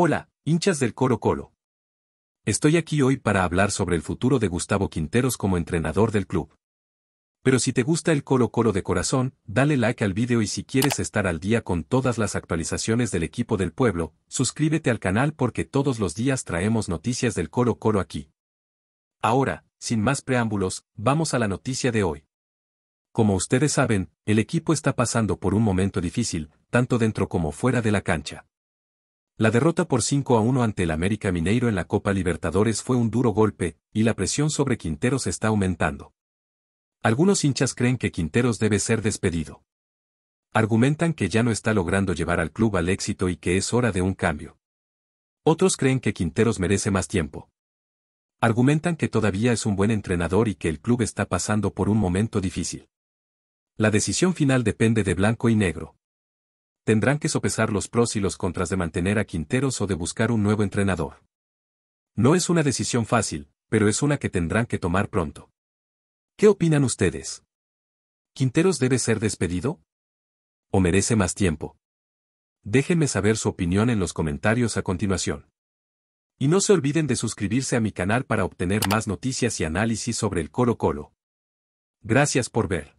Hola, hinchas del Coro Colo. Estoy aquí hoy para hablar sobre el futuro de Gustavo Quinteros como entrenador del club. Pero si te gusta el Coro Colo de corazón, dale like al vídeo y si quieres estar al día con todas las actualizaciones del equipo del pueblo, suscríbete al canal porque todos los días traemos noticias del Coro Coro aquí. Ahora, sin más preámbulos, vamos a la noticia de hoy. Como ustedes saben, el equipo está pasando por un momento difícil, tanto dentro como fuera de la cancha. La derrota por 5 a 1 ante el América Mineiro en la Copa Libertadores fue un duro golpe, y la presión sobre Quinteros está aumentando. Algunos hinchas creen que Quinteros debe ser despedido. Argumentan que ya no está logrando llevar al club al éxito y que es hora de un cambio. Otros creen que Quinteros merece más tiempo. Argumentan que todavía es un buen entrenador y que el club está pasando por un momento difícil. La decisión final depende de blanco y negro tendrán que sopesar los pros y los contras de mantener a Quinteros o de buscar un nuevo entrenador. No es una decisión fácil, pero es una que tendrán que tomar pronto. ¿Qué opinan ustedes? ¿Quinteros debe ser despedido? ¿O merece más tiempo? Déjenme saber su opinión en los comentarios a continuación. Y no se olviden de suscribirse a mi canal para obtener más noticias y análisis sobre el Colo Colo. Gracias por ver.